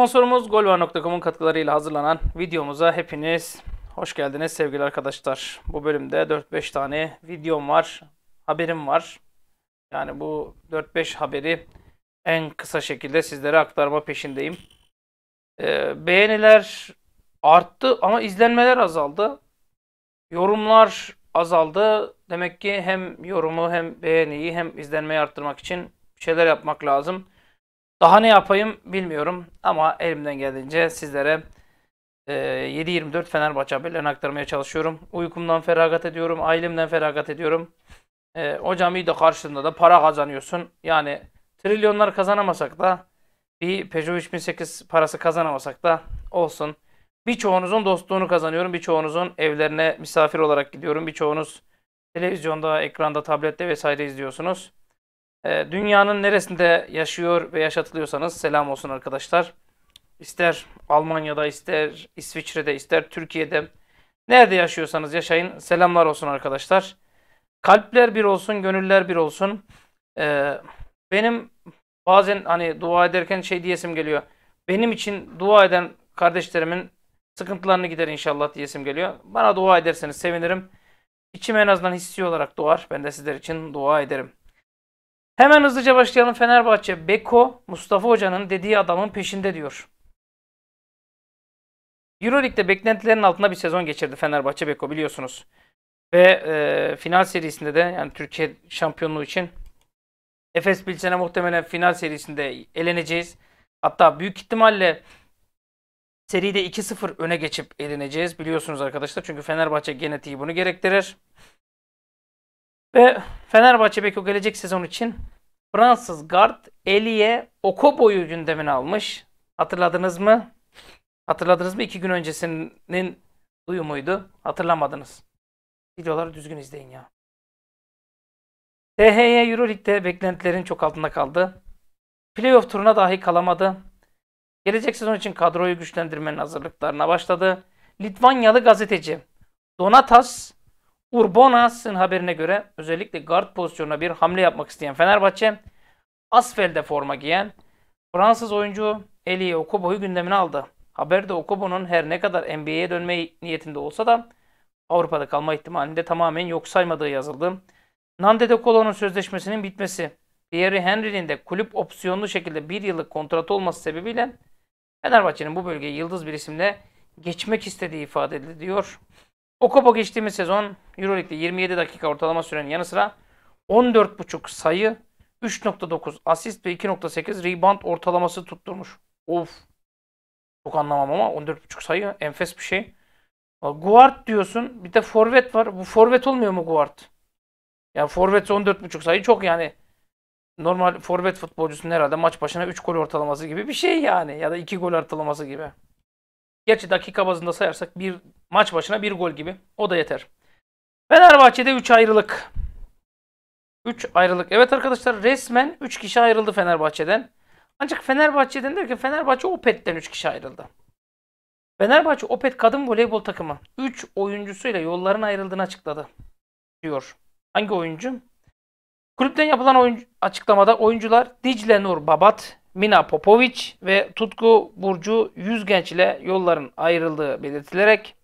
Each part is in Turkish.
Sponsorumuz Golva.com'un katkılarıyla hazırlanan videomuza hepiniz hoş geldiniz sevgili arkadaşlar. Bu bölümde 4-5 tane videom var, haberim var. Yani bu 4-5 haberi en kısa şekilde sizlere aktarma peşindeyim. Ee, beğeniler arttı ama izlenmeler azaldı. Yorumlar azaldı. Demek ki hem yorumu hem beğeniyi hem izlenmeyi arttırmak için şeyler yapmak lazım. Daha ne yapayım bilmiyorum ama elimden geldiğince sizlere e, 7-24 Fenerbahçe haberlerini aktarmaya çalışıyorum. Uykumdan feragat ediyorum, ailemden feragat ediyorum. E, hocam iyi de karşılığında da para kazanıyorsun. Yani trilyonlar kazanamasak da bir Peugeot 3008 parası kazanamasak da olsun. Birçoğunuzun dostluğunu kazanıyorum. Birçoğunuzun evlerine misafir olarak gidiyorum. Birçoğunuz televizyonda, ekranda, tablette vesaire izliyorsunuz. Ee, dünyanın neresinde yaşıyor ve yaşatılıyorsanız selam olsun arkadaşlar. İster Almanya'da, ister İsviçre'de, ister Türkiye'de nerede yaşıyorsanız yaşayın. Selamlar olsun arkadaşlar. Kalpler bir olsun, gönüller bir olsun. Ee, benim bazen hani dua ederken şey diyesim geliyor. Benim için dua eden kardeşlerimin sıkıntılarını gider inşallah diyesim geliyor. Bana dua ederseniz sevinirim. İçim en azından hissi olarak doğar. Ben de sizler için dua ederim. Hemen hızlıca başlayalım. Fenerbahçe, Beko, Mustafa Hoca'nın dediği adamın peşinde diyor. Euroleague'de beklentilerin altında bir sezon geçirdi Fenerbahçe Beko biliyorsunuz. Ve e, final serisinde de yani Türkiye şampiyonluğu için Efes Pilsen'e muhtemelen final serisinde eleneceğiz. Hatta büyük ihtimalle seride 2-0 öne geçip eleneceğiz biliyorsunuz arkadaşlar. Çünkü Fenerbahçe genetiği bunu gerektirir. Ve Fenerbahçe Beko gelecek sezon için Fransız gard Elie Okobo'yu gündemine almış. Hatırladınız mı? Hatırladınız mı? İki gün öncesinin duyumuydu. Hatırlamadınız. Videoları düzgün izleyin ya. THY Euroleague'de beklentilerin çok altında kaldı. Playoff turuna dahi kalamadı. Gelecek sezon için kadroyu güçlendirmenin hazırlıklarına başladı. Litvanyalı gazeteci Donatas Urbonas'ın haberine göre özellikle guard pozisyonuna bir hamle yapmak isteyen Fenerbahçe, asfelde forma giyen Fransız oyuncu Eli Okobo'yu gündemine aldı. Haberde Okobo'nun her ne kadar NBA'ye dönme niyetinde olsa da Avrupa'da kalma ihtimalini de tamamen yok saymadığı yazıldı. Nande de Colo'nun sözleşmesinin bitmesi, Thierry Henry'nin de kulüp opsiyonlu şekilde bir yıllık kontratı olması sebebiyle Fenerbahçe'nin bu bölgeye yıldız bir isimle geçmek istediği ifade ediliyor. Okopo geçtiğimiz sezon Euroleague'de 27 dakika ortalama sürenin yanı sıra 14.5 sayı, 3.9 asist ve 2.8 rebound ortalaması tutturmuş. Of. Çok anlamam ama 14.5 sayı enfes bir şey. Guard diyorsun. Bir de forvet var. Bu forvet olmuyor mu guard? Yani forvet 14.5 sayı çok yani. Normal forvet futbolcusunun herhalde maç başına 3 gol ortalaması gibi bir şey yani. Ya da 2 gol ortalaması gibi. Gerçi dakika bazında sayarsak 1 Maç başına bir gol gibi. O da yeter. Fenerbahçe'de 3 ayrılık. 3 ayrılık. Evet arkadaşlar resmen 3 kişi ayrıldı Fenerbahçe'den. Ancak Fenerbahçe'den derken Fenerbahçe Opet'ten 3 kişi ayrıldı. Fenerbahçe Opet kadın voleybol takımı 3 oyuncusuyla yolların ayrıldığını açıkladı. Diyor. Hangi oyuncu? Kulüpten yapılan oyuncu, açıklamada oyuncular Dicle Nur Babat, Mina Popovic ve Tutku Burcu Yüzgenç ile yolların ayrıldığı belirtilerek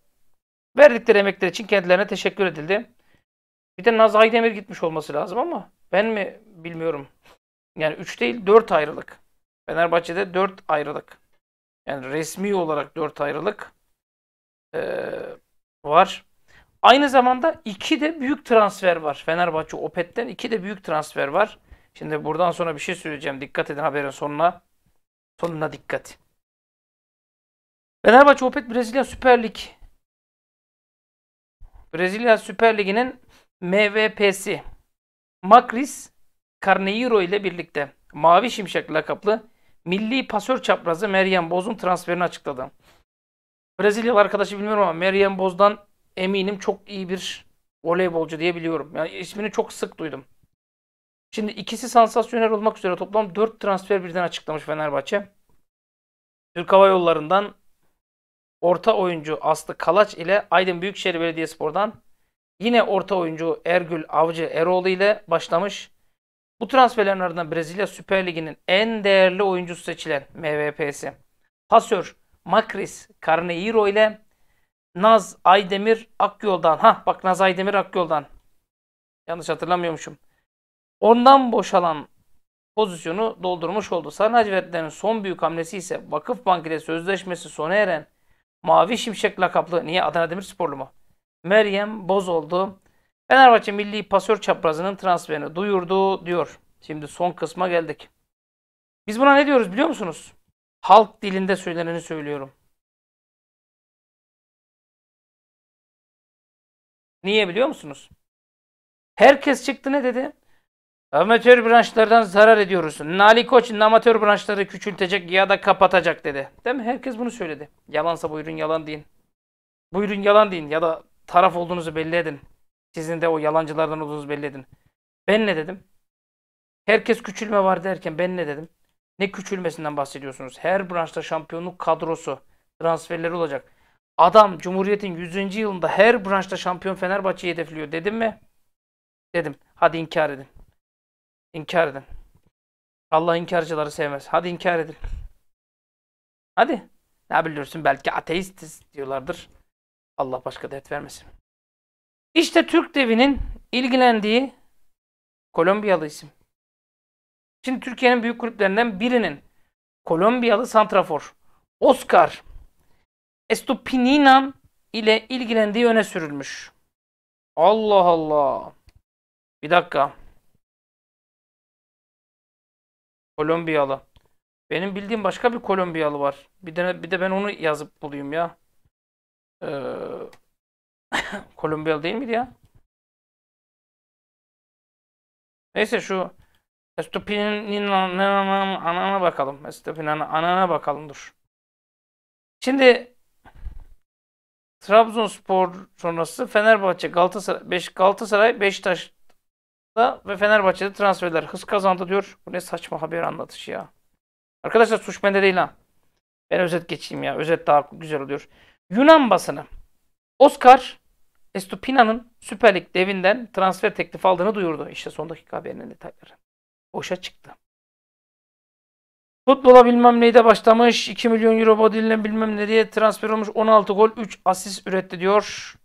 Verdikleri emekler için kendilerine teşekkür edildi. Bir de Naz Aydemir gitmiş olması lazım ama ben mi bilmiyorum. Yani 3 değil 4 ayrılık. Fenerbahçe'de 4 ayrılık. Yani resmi olarak 4 ayrılık ee, var. Aynı zamanda 2 de büyük transfer var. Fenerbahçe Opet'ten 2 de büyük transfer var. Şimdi buradan sonra bir şey söyleyeceğim. Dikkat edin haberin sonuna. Sonuna dikkat. Fenerbahçe Opet Brezilya Süper Lig Brezilya Süper Ligi'nin MVP'si Macris, Carneiro ile birlikte Mavi Şimşek lakaplı milli pasör çaprazı Meryem Boz'un transferini açıkladı. Brezilyalı arkadaşı bilmiyorum ama Meryem Boz'dan eminim çok iyi bir voleybolcu diye biliyorum. Yani ismini çok sık duydum. Şimdi ikisi sansasyonel olmak üzere toplam 4 transfer birden açıklamış Fenerbahçe. Türk Hava Yolları'ndan orta oyuncu Aslı Kalaç ile Aydın Büyükşehir Belediyespor'dan yine orta oyuncu Ergül Avcı Eroğlu ile başlamış. Bu transferlerin ardından Brezilya Süper Ligi'nin en değerli oyuncusu seçilen MVP'si. Pasör Makris Carneiro ile Naz Aydemir Akyol'dan. Ha bak Naz Aydemir Akyol'dan. Yanlış hatırlamıyormuşum. Ondan boşalan pozisyonu doldurmuş oldu. Sarı son büyük hamlesi ise Vakıfbank ile sözleşmesi sona eren Mavi Şimşek lakaplı. Niye? Adana Demirsporlu mu? Meryem Bozoldu. Fenerbahçe milli pasör çaprazının transferini duyurdu diyor. Şimdi son kısma geldik. Biz buna ne diyoruz biliyor musunuz? Halk dilinde söyleneni söylüyorum. Niye biliyor musunuz? Herkes çıktı ne dedi? Amatör branşlardan zarar ediyoruz. Nali Koç amatör branşları küçültecek ya da kapatacak dedi. Değil mi? Herkes bunu söyledi. Yalansa buyurun yalan deyin. Buyurun yalan deyin ya da taraf olduğunuzu belli edin. Sizin de o yalancılardan olduğunuzu belli edin. Ben ne dedim? Herkes küçülme var derken ben ne dedim? Ne küçülmesinden bahsediyorsunuz? Her branşta şampiyonluk kadrosu, transferleri olacak. Adam Cumhuriyet'in 100. yılında her branşta şampiyon Fenerbahçe'yi hedefliyor dedim mi? Dedim. Hadi inkar edin. İnkar edin. Allah inkarcıları sevmez. Hadi inkar edin. Hadi. Ne biliyorsun belki ateistiz diyorlardır. Allah başka dert vermesin. İşte Türk devinin ilgilendiği Kolombiyalı isim. Şimdi Türkiye'nin büyük kulüplerinden birinin Kolombiyalı santrafor Oscar Estupininan ile ilgilendiği öne sürülmüş. Allah Allah. Bir dakika. Kolombiyalı. Benim bildiğim başka bir Kolombiyalı var. Bir de bir de ben onu yazıp bulayım ya. Ee, Kolombiyalı değil miydi ya? Neyse şu Estupin'in anana bakalım. Estupin'in anana bakalım dur. Şimdi Trabzonspor sonrası Fenerbahçe, Galatasaray, Beş, Galatasaray, Beşiktaş ve Fenerbahçe'de transferler hız kazandı diyor. Bu ne saçma haber anlatışı ya. Arkadaşlar suç bende değil ha. Ben özet geçeyim ya. Özet daha güzel oluyor. Yunan basını Oscar Estupina'nın Süper Lig devinden transfer teklifi aldığını duyurdu. İşte son dakika haberinin detayları. Boşa çıktı. Futbola bilmem neyde başlamış. 2 milyon euro bedeliyle bilmem nereye transfer olmuş. 16 gol 3 asist üretti diyor.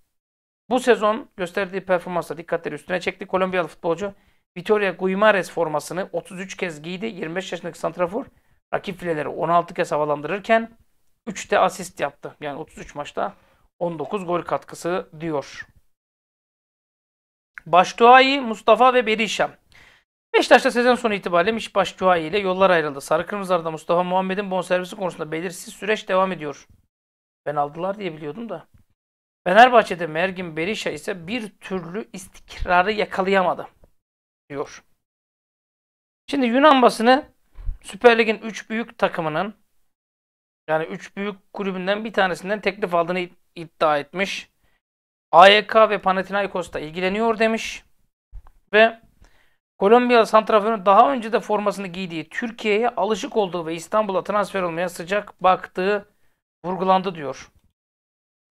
Bu sezon gösterdiği performansla dikkatleri üstüne çekti. Kolombiyalı futbolcu Vitoria Guimares formasını 33 kez giydi. 25 yaşındaki santrafor rakip fileleri 16 kez havalandırırken 3 asist yaptı. Yani 33 maçta 19 gol katkısı diyor. Başduayi, Mustafa ve Berişam. Beşiktaş'ta sezon sonu itibariyle Miş Başduayi ile yollar ayrıldı. Sarı Kırmızılar'da Mustafa Muhammed'in bonservisi konusunda belirsiz süreç devam ediyor. Ben aldılar diye biliyordum da. Fenerbahçe'de Mergin Berisha ise bir türlü istikrarı yakalayamadı diyor. Şimdi Yunan basını Süper Lig'in 3 büyük takımının yani 3 büyük kulübünden bir tanesinden teklif aldığını iddia etmiş. AYK ve Panathinaikos da ilgileniyor demiş. Ve Kolombiyalı santraförün daha önce de formasını giydiği, Türkiye'ye alışık olduğu ve İstanbul'a transfer olmaya sıcak baktığı vurgulandı diyor.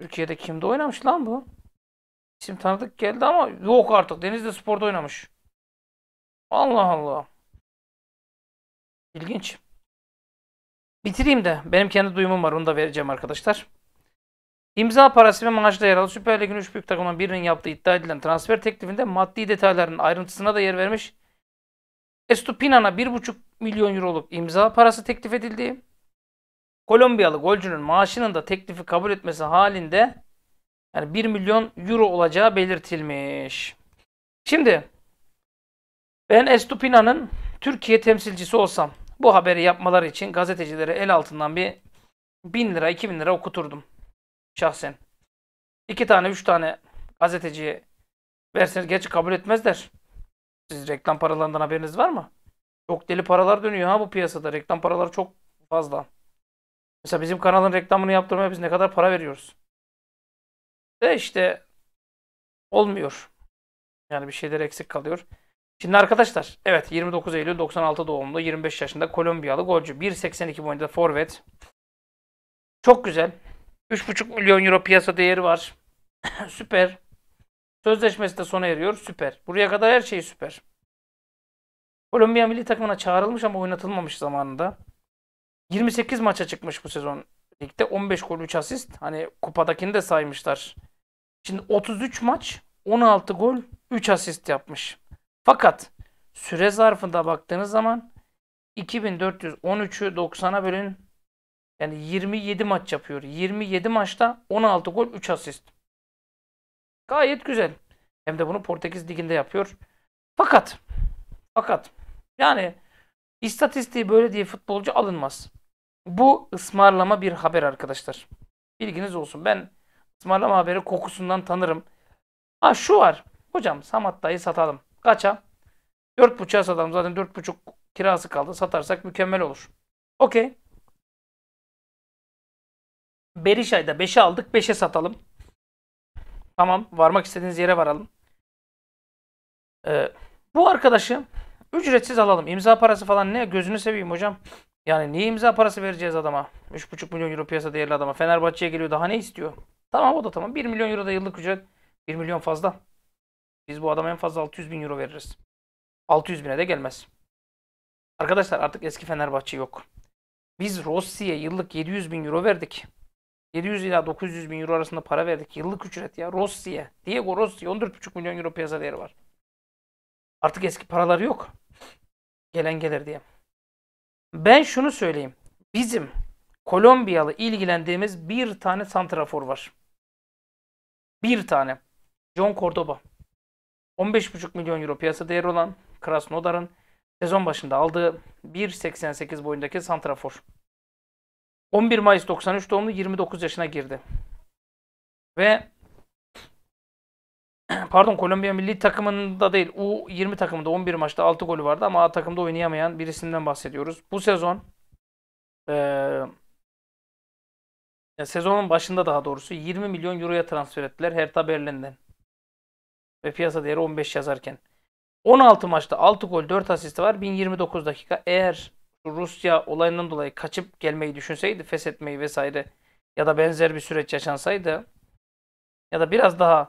Türkiye'de kimde oynamış lan bu? İsim tanıdık geldi ama yok artık. Denizli Spor'da oynamış. Allah Allah. İlginç. Bitireyim de. Benim kendi duyumum var. Onu da vereceğim arkadaşlar. İmza parası ve maaşla yer alan Süper Lig'in 3 büyük takımından birinin yaptığı iddia edilen transfer teklifinde maddi detayların ayrıntısına da yer vermiş. Estupinan'a 1,5 milyon euroluk imza parası teklif edildi. Kolombiyalı golcünün maaşının da teklifi kabul etmesi halinde yani 1 milyon euro olacağı belirtilmiş. Şimdi ben Estupina'nın Türkiye temsilcisi olsam bu haberi yapmaları için gazetecilere el altından bir 1000 lira 2000 lira okuturdum şahsen. İki tane üç tane gazeteciye verseniz gerçi kabul etmezler. Siz reklam paralarından haberiniz var mı? Çok deli paralar dönüyor ha bu piyasada. Reklam paraları çok fazla. Mesela bizim kanalın reklamını yaptırmaya biz ne kadar para veriyoruz. De işte olmuyor. Yani bir şeyler eksik kalıyor. Şimdi arkadaşlar evet 29 Eylül 96 doğumlu 25 yaşında Kolombiyalı golcü. 1.82 boyunda forvet. Çok güzel. 3.5 milyon euro piyasa değeri var. süper. Sözleşmesi de sona eriyor. Süper. Buraya kadar her şey süper. Kolombiya milli takımına çağrılmış ama oynatılmamış zamanında. 28 maça çıkmış bu sezon ligde. 15 gol 3 asist. Hani kupadakini de saymışlar. Şimdi 33 maç 16 gol 3 asist yapmış. Fakat süre zarfında baktığınız zaman 2413'ü 90'a bölün. Yani 27 maç yapıyor. 27 maçta 16 gol 3 asist. Gayet güzel. Hem de bunu Portekiz liginde yapıyor. Fakat fakat yani istatistiği böyle diye futbolcu alınmaz. Bu ısmarlama bir haber arkadaşlar. Bilginiz olsun. Ben ısmarlama haberi kokusundan tanırım. Ha şu var. Hocam Samat satalım. Kaça? 4.5'a satalım. Zaten 4.5 kirası kaldı. Satarsak mükemmel olur. Okey. Berişay'da 5'e aldık. 5'e satalım. Tamam. Varmak istediğiniz yere varalım. Ee, bu arkadaşı ücretsiz alalım. İmza parası falan ne? Gözünü seveyim hocam. Yani niye imza parası vereceğiz adama? 3,5 milyon euro piyasa değerli adama. Fenerbahçe'ye geliyor daha ne istiyor? Tamam o da tamam. 1 milyon euro da yıllık ücret. 1 milyon fazla. Biz bu adama en fazla 600 bin euro veririz. 600 bine de gelmez. Arkadaşlar artık eski Fenerbahçe yok. Biz Rossi'ye yıllık 700 bin euro verdik. 700 ila 900 bin euro arasında para verdik. Yıllık ücret ya Rossi'ye. Diego Rossi 14,5 milyon euro piyasa değeri var. Artık eski paralar yok. Gelen gelir diye. Ben şunu söyleyeyim. Bizim Kolombiyalı ilgilendiğimiz bir tane santrafor var. Bir tane. John Cordoba. 15,5 milyon euro piyasa değeri olan Krasnodar'ın sezon başında aldığı 1.88 boyundaki santrafor. 11 Mayıs 93 doğumlu 29 yaşına girdi. Ve pardon Kolombiya milli takımında değil U20 takımında 11 maçta 6 golü vardı ama A takımda oynayamayan birisinden bahsediyoruz. Bu sezon e, sezonun başında daha doğrusu 20 milyon euroya transfer ettiler Hertha Berlin'den. Ve piyasa değeri 15 yazarken. 16 maçta 6 gol 4 asisti var 1029 dakika. Eğer Rusya olayından dolayı kaçıp gelmeyi düşünseydi, fes etmeyi vesaire ya da benzer bir süreç yaşansaydı ya da biraz daha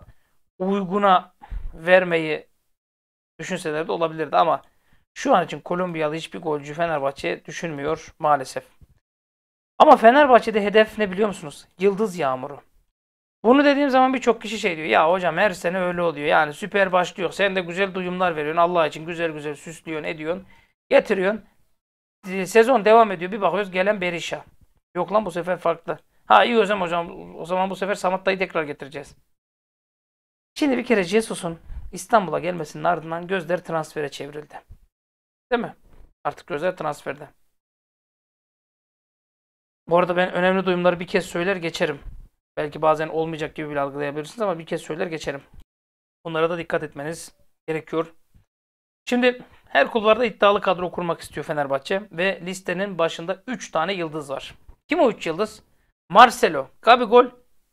uyguna vermeyi düşünseler de olabilirdi ama şu an için Kolombiyalı hiçbir golcü Fenerbahçe düşünmüyor maalesef. Ama Fenerbahçe'de hedef ne biliyor musunuz? Yıldız yağmuru. Bunu dediğim zaman birçok kişi şey diyor. Ya hocam her sene öyle oluyor. Yani süper başlıyor. Sen de güzel duyumlar veriyorsun. Allah için güzel güzel süslüyorsun, ediyorsun. Getiriyorsun. Ee, sezon devam ediyor. Bir bakıyoruz gelen Berisha. Yok lan bu sefer farklı. Ha iyi o zaman hocam. O zaman bu sefer Samat tekrar getireceğiz. Şimdi bir kere Jesus'un İstanbul'a gelmesinin ardından gözler transfere çevrildi. Değil mi? Artık gözler transferde. Bu arada ben önemli duyumları bir kez söyler geçerim. Belki bazen olmayacak gibi bile algılayabilirsiniz ama bir kez söyler geçerim. Bunlara da dikkat etmeniz gerekiyor. Şimdi her kulvarda iddialı kadro kurmak istiyor Fenerbahçe ve listenin başında 3 tane yıldız var. Kim o 3 yıldız? Marcelo, Gabigol,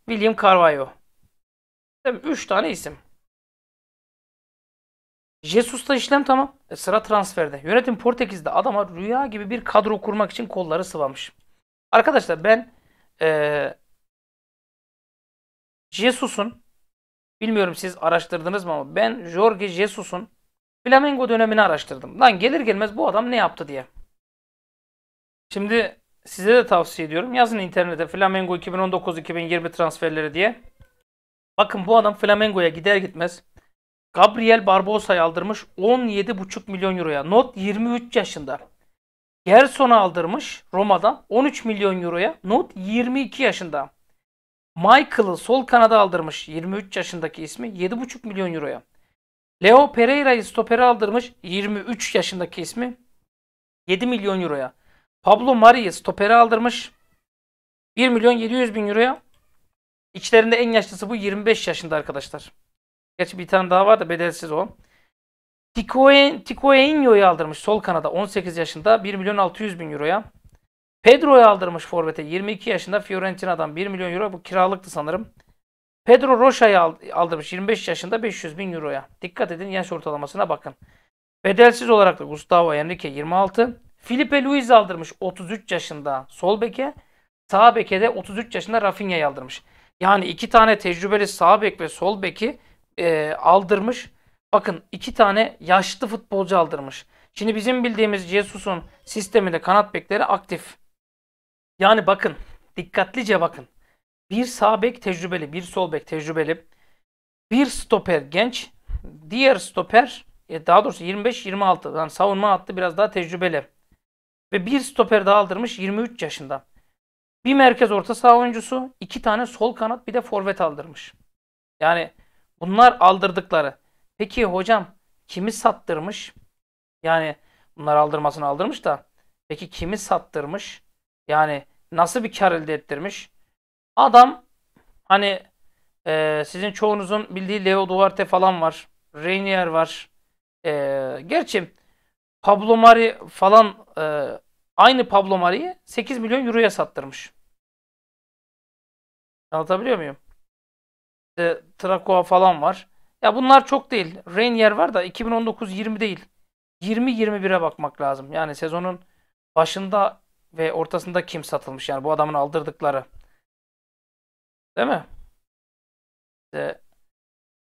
William Carvalho. Tabii 3 tane isim. Jesus'ta işlem tamam. E, sıra transferde. Yönetim Portekiz'de adama rüya gibi bir kadro kurmak için kolları sıvamış. Arkadaşlar ben e, Jesus'un bilmiyorum siz araştırdınız mı ama ben Jorge Jesus'un Flamengo dönemini araştırdım. Lan gelir gelmez bu adam ne yaptı diye. Şimdi size de tavsiye ediyorum. Yazın internete Flamengo 2019-2020 transferleri diye. Bakın bu adam Flamengo'ya gider gitmez Gabriel Barbosa'yı aldırmış 17,5 milyon euroya. Not 23 yaşında. Gerson'u aldırmış Roma'dan 13 milyon euroya. Not 22 yaşında. Michael'ı sol kanada aldırmış 23 yaşındaki ismi 7,5 milyon euroya. Leo Pereira'yı stoperi aldırmış 23 yaşındaki ismi 7 milyon euroya. Pablo Mari'yi stoperi aldırmış 1 milyon 700 bin euroya. İçlerinde en yaşlısı bu 25 yaşında arkadaşlar. Gerçi bir tane daha var da bedelsiz o. Ticoenho'yu aldırmış sol kanada 18 yaşında 1 milyon 600 bin euroya. Pedro'yu aldırmış Forvet'e 22 yaşında Fiorentina'dan 1 milyon euro bu kiralıktı sanırım. Pedro Rocha'yı aldırmış 25 yaşında 500 bin euroya. Dikkat edin yaş ortalamasına bakın. Bedelsiz olarak da Gustavo Henrique 26. Felipe Luiz aldırmış 33 yaşında sol beke. Sağ beke de 33 yaşında Rafinha'yı aldırmış. Yani iki tane tecrübeli sağ bek ve sol beki e, aldırmış. Bakın iki tane yaşlı futbolcu aldırmış. Şimdi bizim bildiğimiz Jesus'un sisteminde kanat bekleri aktif. Yani bakın dikkatlice bakın. Bir sağ bek tecrübeli, bir sol bek tecrübeli. Bir stoper genç, diğer stoper e, daha doğrusu 25-26 yani savunma hattı biraz daha tecrübeli. Ve bir stoper daha aldırmış 23 yaşında. Bir merkez orta saha oyuncusu, iki tane sol kanat bir de forvet aldırmış. Yani bunlar aldırdıkları. Peki hocam kimi sattırmış? Yani bunlar aldırmasını aldırmış da peki kimi sattırmış? Yani nasıl bir kar elde ettirmiş? Adam hani e, sizin çoğunuzun bildiği Leo Duarte falan var. Reinier var. E, gerçi Pablo Mari falan e, Aynı Pablo Mari'yi 8 milyon euroya sattırmış. Anlatabiliyor muyum? İşte Trakoa falan var. Ya bunlar çok değil. Rainier var da 2019-20 değil. 20-21'e bakmak lazım. Yani sezonun başında ve ortasında kim satılmış? Yani bu adamın aldırdıkları. Değil mi?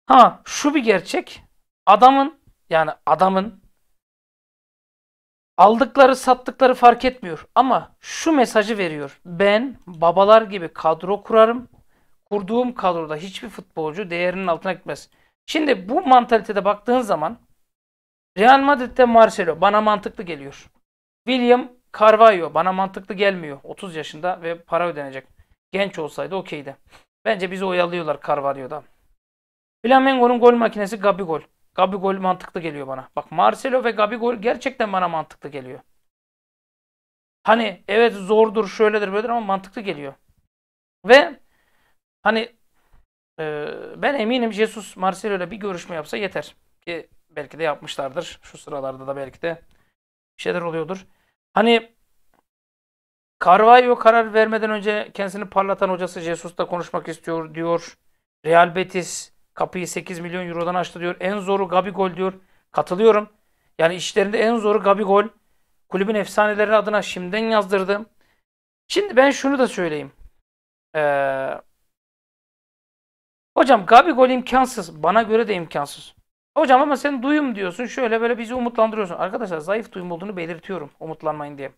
Ha şu bir gerçek. Adamın yani adamın Aldıkları sattıkları fark etmiyor ama şu mesajı veriyor. Ben babalar gibi kadro kurarım. Kurduğum kadroda hiçbir futbolcu değerinin altına gitmez. Şimdi bu mantalitede baktığın zaman Real Madrid'de Marcelo bana mantıklı geliyor. William Carvalho bana mantıklı gelmiyor. 30 yaşında ve para ödenecek. Genç olsaydı okeydi. Bence bizi oyalıyorlar Carvalho'da. Flamengo'nun gol makinesi Gabigol. Gabigol mantıklı geliyor bana. Bak Marcelo ve Gabigol gerçekten bana mantıklı geliyor. Hani evet zordur, şöyledir, böyledir ama mantıklı geliyor. Ve hani e, ben eminim Jesus Marcelo ile bir görüşme yapsa yeter. Ki belki de yapmışlardır. Şu sıralarda da belki de bir şeyler oluyordur. Hani Carvalho karar vermeden önce kendisini parlatan hocası Jesus'la konuşmak istiyor diyor. Real Betis Kapıyı 8 milyon eurodan açtı diyor. En zoru Gabi gol diyor. Katılıyorum. Yani işlerinde en zoru Gabi gol. Kulübün efsaneleri adına şimdiden yazdırdım. Şimdi ben şunu da söyleyeyim. Ee, hocam Gabigol imkansız. Bana göre de imkansız. Hocam ama sen duyum diyorsun. Şöyle böyle bizi umutlandırıyorsun. Arkadaşlar zayıf duyum olduğunu belirtiyorum. Umutlanmayın diye.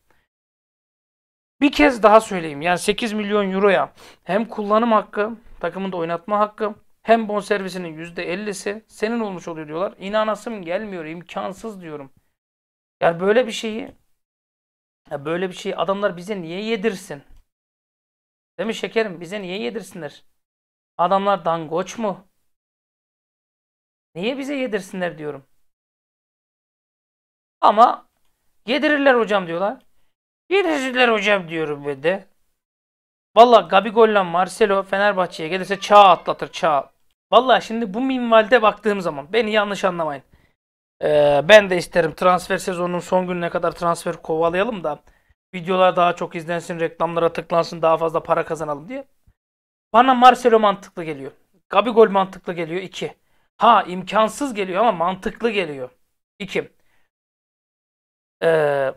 Bir kez daha söyleyeyim. Yani 8 milyon euroya hem kullanım hakkı, takımında oynatma hakkı, hem bonservisinin %50'si senin olmuş oluyor diyorlar. İnanasım gelmiyor, imkansız diyorum. Yani böyle bir şeyi ya böyle bir şeyi adamlar bize niye yedirsin? Değil mi şekerim? Bize niye yedirsinler? Adamlar dangoç mu? Niye bize yedirsinler diyorum. Ama yedirirler hocam diyorlar. Yedirirler hocam diyorum ve de. Valla Gabigolla Marcelo Fenerbahçe'ye gelirse çağ atlatır çağ. Valla şimdi bu minvalde baktığım zaman beni yanlış anlamayın. Ee, ben de isterim transfer sezonunun son gününe kadar transfer kovalayalım da videolar daha çok izlensin, reklamlara tıklansın, daha fazla para kazanalım diye. Bana Marcelo mantıklı geliyor. Gabi gol mantıklı geliyor 2. Ha imkansız geliyor ama mantıklı geliyor. 2. Ee,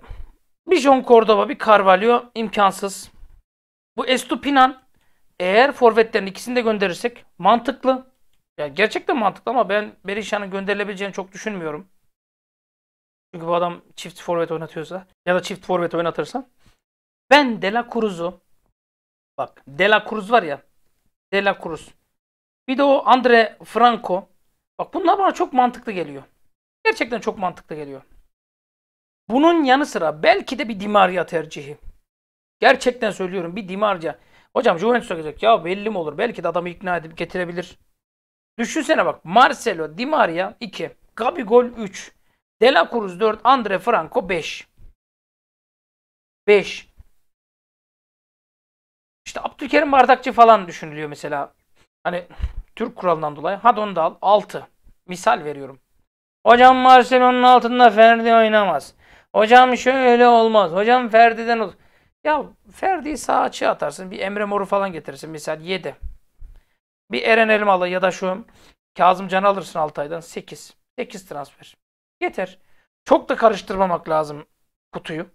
bir John Cordova, bir Carvalho imkansız. Bu Estupinan eğer forvetlerin ikisini de gönderirsek mantıklı. Ya gerçekten mantıklı ama ben Berisha'nın gönderilebileceğini çok düşünmüyorum. Çünkü bu adam çift forvet oynatıyorsa ya da çift forvet oynatırsa ben Dela La Cruz'u bak Dela La Cruz var ya Dela La Cruz bir de o Andre Franco bak bunlar bana çok mantıklı geliyor. Gerçekten çok mantıklı geliyor. Bunun yanı sıra belki de bir Dimaria tercihi. Gerçekten söylüyorum bir Dimaria. Hocam Juventus'a gelecek. Ya belli mi olur? Belki de adamı ikna edip getirebilir. Düşünsene bak Marcelo Di Maria 2, Gabigol 3, Dela Cruz 4, Andre Franco 5. 5. İşte Abdülkerim Bardakçı falan düşünülüyor mesela. Hani Türk kuralından dolayı. Hadi onu da al. 6. Misal veriyorum. Hocam Marcelo'nun altında Ferdi oynamaz. Hocam şöyle olmaz. Hocam Ferdi'den olur. Ya Ferdi'yi sağa açığa atarsın. Bir Emre Mor'u falan getirirsin. Misal 7. Bir Eren Elmalı ya da şu Kazım Can alırsın Altay'dan 8. 8 transfer. Yeter. Çok da karıştırmamak lazım kutuyu.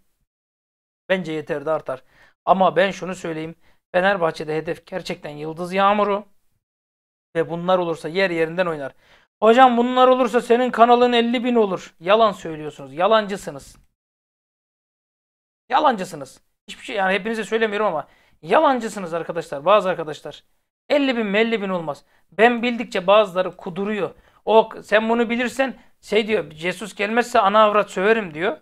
Bence yeter de artar. Ama ben şunu söyleyeyim. Fenerbahçe'de hedef gerçekten Yıldız Yağmuru. Ve bunlar olursa yer yerinden oynar. Hocam bunlar olursa senin kanalın 50 bin olur. Yalan söylüyorsunuz. Yalancısınız. Yalancısınız. Hiçbir şey yani hepinize söylemiyorum ama yalancısınız arkadaşlar. Bazı arkadaşlar. 50 bin 50 bin olmaz. Ben bildikçe bazıları kuduruyor. O sen bunu bilirsen şey diyor Jesus gelmezse ana avrat söverim diyor.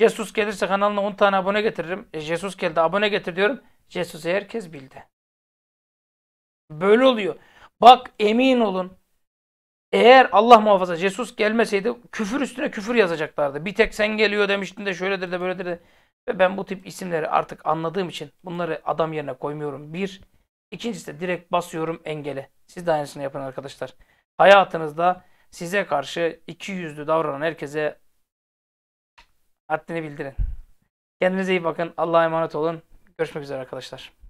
Jesus gelirse kanalına 10 tane abone getiririm. E, Jesus geldi abone getir diyorum. Jesus'u herkes bildi. Böyle oluyor. Bak emin olun. Eğer Allah muhafaza Jesus gelmeseydi küfür üstüne küfür yazacaklardı. Bir tek sen geliyor demiştin de şöyledir de böyledir de. Ve ben bu tip isimleri artık anladığım için bunları adam yerine koymuyorum. Bir, İkincisi de direkt basıyorum engeli. Siz de aynısını yapın arkadaşlar. Hayatınızda size karşı iki yüzlü davranan herkese haddini bildirin. Kendinize iyi bakın. Allah'a emanet olun. Görüşmek üzere arkadaşlar.